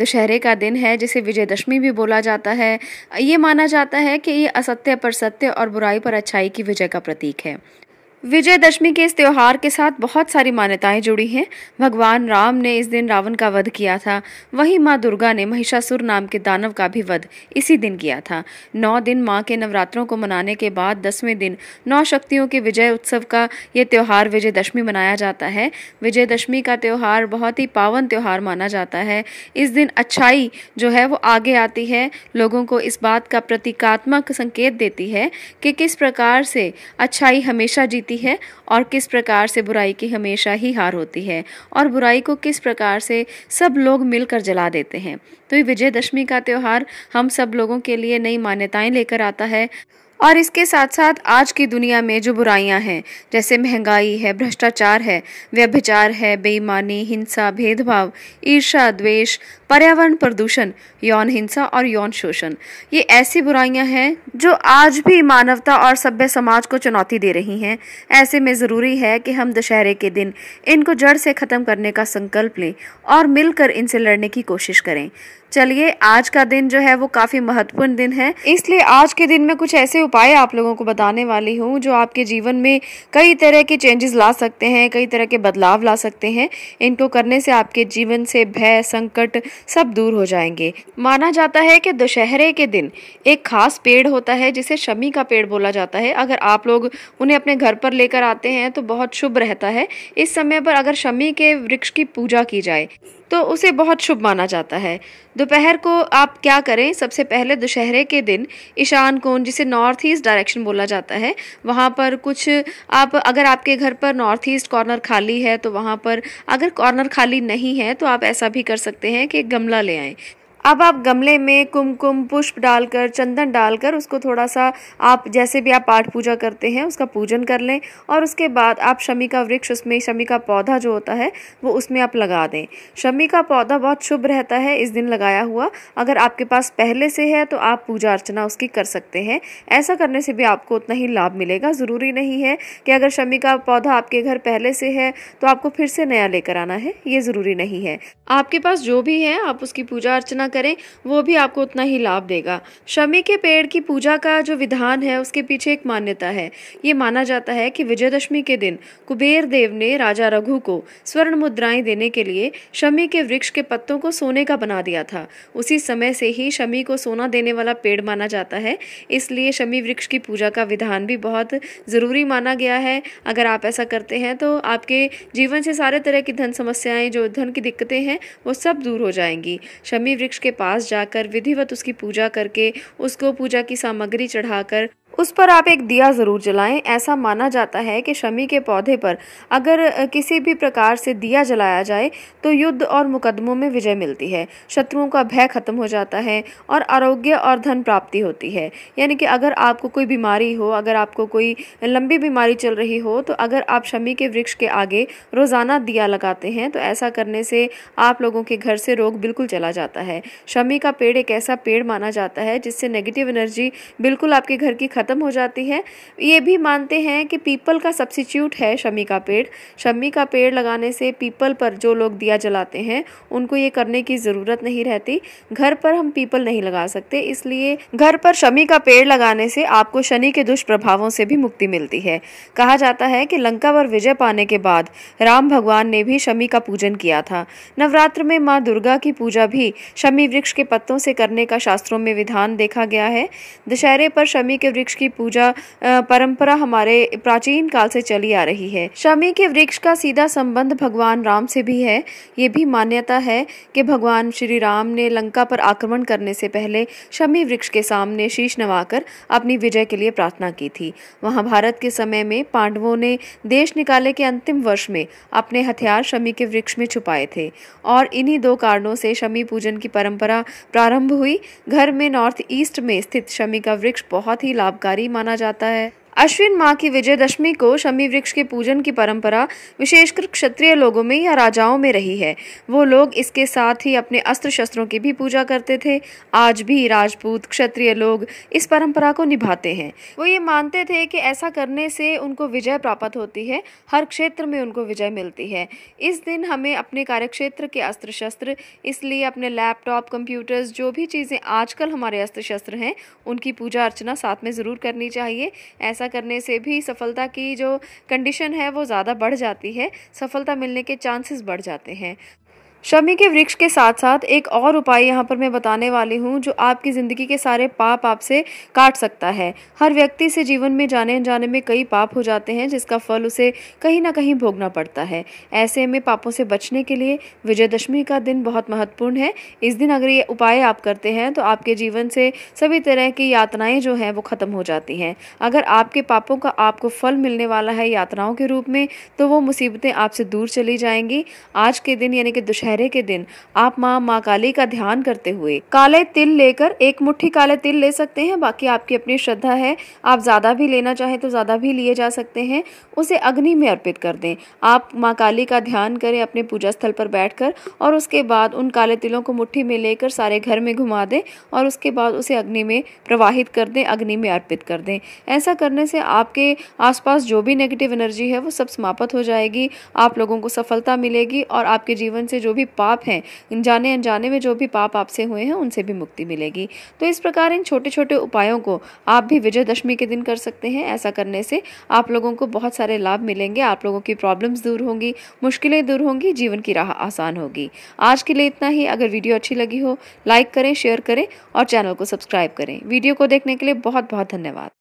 दशहरे का दिन है जिसे विजयदशमी भी बोला जाता है ये माना जाता है कि ये असत्य पर सत्य और बुराई पर अच्छाई की विजय का प्रतीक है विजयदशमी के इस त्यौहार के साथ बहुत सारी मान्यताएं जुड़ी हैं भगवान राम ने इस दिन रावण का वध किया था वहीं माँ दुर्गा ने महिषासुर नाम के दानव का भी वध इसी दिन किया था नौ दिन माँ के नवरात्रों को मनाने के बाद दसवें दिन नौ शक्तियों के विजय उत्सव का यह त्यौहार विजयदशमी मनाया जाता है विजयदशमी का त्यौहार बहुत ही पावन त्यौहार माना जाता है इस दिन अच्छाई जो है वो आगे आती है लोगों को इस बात का प्रतीकात्मक संकेत देती है कि किस प्रकार से अच्छाई हमेशा जीती होती है और किस प्रकार से बुराई की हमेशा ही हार होती है और बुराई को किस प्रकार से सब लोग मिलकर जला देते हैं तो ये विजयदशमी का त्यौहार हम सब लोगों के लिए नई मान्यताएं लेकर आता है और इसके साथ साथ आज की दुनिया में जो बुराइयां हैं जैसे महंगाई है भ्रष्टाचार है व्यभिचार है बेईमानी हिंसा भेदभाव ईर्षा द्वेष पर्यावरण प्रदूषण यौन हिंसा और यौन शोषण ये ऐसी बुराइयां हैं जो आज भी मानवता और सभ्य समाज को चुनौती दे रही हैं ऐसे में ज़रूरी है कि हम दशहरे के दिन इनको जड़ से ख़त्म करने का संकल्प लें और मिलकर इनसे लड़ने की कोशिश करें चलिए आज का दिन जो है वो काफ़ी महत्वपूर्ण दिन है इसलिए आज के दिन में कुछ ऐसे उपाय आप लोगों को बताने वाली हूँ जो आपके जीवन में कई तरह के चेंजेस ला सकते हैं कई तरह के बदलाव ला सकते हैं इनको करने से आपके जीवन से भय संकट सब दूर हो जाएंगे माना जाता है कि दशहरे के दिन एक खास पेड़ होता है जिसे शमी का पेड़ बोला जाता है अगर आप लोग उन्हें अपने घर पर लेकर आते हैं तो बहुत शुभ रहता है इस समय पर अगर शमी के वृक्ष की पूजा की जाए तो उसे बहुत शुभ माना जाता है दोपहर को आप क्या करें सबसे पहले दोशहरे के दिन ईशान कोण जिसे नॉर्थ ईस्ट डायरेक्शन बोला जाता है वहाँ पर कुछ आप अगर आपके घर पर नॉर्थ ईस्ट कॉर्नर खाली है तो वहाँ पर अगर कॉर्नर खाली नहीं है तो आप ऐसा भी कर सकते हैं कि गमला ले आएँ अब आप गमले में कुमकुम पुष्प डालकर चंदन डालकर उसको थोड़ा सा आप जैसे भी आप पाठ पूजा करते हैं उसका पूजन कर लें और उसके बाद आप शमी का वृक्ष उसमें शमी का पौधा जो होता है वो उसमें आप लगा दें शमी का पौधा बहुत शुभ रहता है इस दिन लगाया हुआ अगर आपके पास पहले से है तो आप पूजा अर्चना उसकी कर सकते हैं ऐसा करने से भी आपको उतना ही लाभ मिलेगा ज़रूरी नहीं है कि अगर शमी का पौधा आपके घर पहले से है तो आपको फिर से नया लेकर आना है ये ज़रूरी नहीं है आपके पास जो भी है आप उसकी पूजा अर्चना करें वो भी आपको उतना ही लाभ देगा शमी के पेड़ की पूजा का जो विधान है उसके पीछे एक मान्यता है ये माना जाता है कि विजयदशमी के दिन कुबेर देव ने राजा रघु को स्वर्ण मुद्राएं देने के लिए शमी के वृक्ष के पत्तों को सोने का बना दिया था उसी समय से ही शमी को सोना देने वाला पेड़ माना जाता है इसलिए शमी वृक्ष की पूजा का विधान भी बहुत ज़रूरी माना गया है अगर आप ऐसा करते हैं तो आपके जीवन से सारे तरह की धन समस्याएं जो धन की दिक्कतें हैं वो सब दूर हो जाएंगी शमी वृक्ष के पास जाकर विधिवत उसकी पूजा करके उसको पूजा की सामग्री चढ़ाकर उस पर आप एक दिया ज़रूर जलाएं ऐसा माना जाता है कि शमी के पौधे पर अगर किसी भी प्रकार से दिया जलाया जाए तो युद्ध और मुकदमों में विजय मिलती है शत्रुओं का भय खत्म हो जाता है और आरोग्य और धन प्राप्ति होती है यानी कि अगर आपको कोई बीमारी हो अगर आपको कोई लंबी बीमारी चल रही हो तो अगर आप शमी के वृक्ष के आगे रोज़ाना दिया लगाते हैं तो ऐसा करने से आप लोगों के घर से रोग बिल्कुल चला जाता है शमी का पेड़ एक ऐसा पेड़ माना जाता है जिससे नेगेटिव एनर्जी बिल्कुल आपके घर की खत्म ख़त्म हो जाती है ये भी मानते हैं कि पीपल का सब्सिट्यूट है शमी का पेड़ शमी का पेड़ लगाने से पीपल पर जो लोग दिया जलाते हैं उनको ये करने की ज़रूरत नहीं रहती घर पर हम पीपल नहीं लगा सकते इसलिए घर पर शमी का पेड़ लगाने से आपको शनि के दुष्प्रभावों से भी मुक्ति मिलती है कहा जाता है कि लंका पर विजय पाने के बाद राम भगवान ने भी शमी का पूजन किया था नवरात्र में माँ दुर्गा की पूजा भी शमी वृक्ष के पत्तों से करने का शास्त्रों में विधान देखा गया है दशहरे पर शमी के वृक्ष की पूजा परंपरा हमारे प्राचीन काल से चली आ रही है शमी के वृक्ष का सीधा संबंध भगवान राम से भी है ये भी मान्यता है कि भगवान श्री राम ने लंका पर आक्रमण करने से पहले शमी वृक्ष के सामने शीश नवाकर अपनी विजय के लिए प्रार्थना की थी वहां भारत के समय में पांडवों ने देश निकाले के अंतिम वर्ष में अपने हथियार शमी के वृक्ष में छुपाए थे और इन्हीं दो कारणों से शमी पूजन की परंपरा प्रारंभ हुई घर में नॉर्थ ईस्ट में स्थित शमी का वृक्ष बहुत ही लाभकारी लाभकारी माना जाता है अश्विन माह की विजयदशमी को शमी वृक्ष के पूजन की परंपरा विशेषकर क्षत्रिय लोगों में या राजाओं में रही है वो लोग इसके साथ ही अपने अस्त्र शस्त्रों की भी पूजा करते थे आज भी राजपूत क्षत्रिय लोग इस परंपरा को निभाते हैं वो ये मानते थे कि ऐसा करने से उनको विजय प्राप्त होती है हर क्षेत्र में उनको विजय मिलती है इस दिन हमें अपने कार्यक्षेत्र के अस्त्र शस्त्र इसलिए अपने लैपटॉप कंप्यूटर्स जो भी चीज़ें आजकल हमारे अस्त्र शस्त्र हैं उनकी पूजा अर्चना साथ में ज़रूर करनी चाहिए ऐसा करने से भी सफलता की जो कंडीशन है वो ज़्यादा बढ़ जाती है सफलता मिलने के चांसेस बढ़ जाते हैं शमी के वृक्ष के साथ साथ एक और उपाय यहाँ पर मैं बताने वाली हूँ जो आपकी ज़िंदगी के सारे पाप आपसे काट सकता है हर व्यक्ति से जीवन में जाने जाने में कई पाप हो जाते हैं जिसका फल उसे कहीं ना कहीं भोगना पड़ता है ऐसे में पापों से बचने के लिए विजयदशमी का दिन बहुत महत्वपूर्ण है इस दिन अगर ये उपाय आप करते हैं तो आपके जीवन से सभी तरह की यातनाएँ जो हैं वो ख़त्म हो जाती हैं अगर आपके पापों का आपको फल मिलने वाला है यात्राओं के रूप में तो वो मुसीबतें आपसे दूर चली जाएंगी आज के दिन यानी कि दुशहर दशहरे के दिन आप माँ माँ काली का ध्यान करते हुए काले तिल लेकर एक मुट्ठी काले तिल ले सकते हैं बाकी आपकी अपनी श्रद्धा है आप ज़्यादा भी लेना चाहे तो ज़्यादा भी लिए जा सकते हैं उसे अग्नि में अर्पित कर दें आप माँ काली का ध्यान करें अपने पूजा स्थल पर बैठकर और उसके बाद उन काले तिलों को मुट्ठी में लेकर सारे घर में घुमा दें और उसके बाद उसे अग्नि में प्रवाहित कर दें अग्नि में अर्पित कर दें ऐसा करने से आपके आसपास जो भी नेगेटिव एनर्जी है वो सब समाप्त हो जाएगी आप लोगों को सफलता मिलेगी और आपके जीवन से जो भी भी पाप हैं जाने अनजाने में जो भी पाप आपसे हुए हैं उनसे भी मुक्ति मिलेगी तो इस प्रकार इन छोटे छोटे उपायों को आप भी विजयदशमी के दिन कर सकते हैं ऐसा करने से आप लोगों को बहुत सारे लाभ मिलेंगे आप लोगों की प्रॉब्लम्स दूर होंगी मुश्किलें दूर होंगी जीवन की राह आसान होगी आज के लिए इतना ही अगर वीडियो अच्छी लगी हो लाइक करें शेयर करें और चैनल को सब्सक्राइब करें वीडियो को देखने के लिए बहुत बहुत धन्यवाद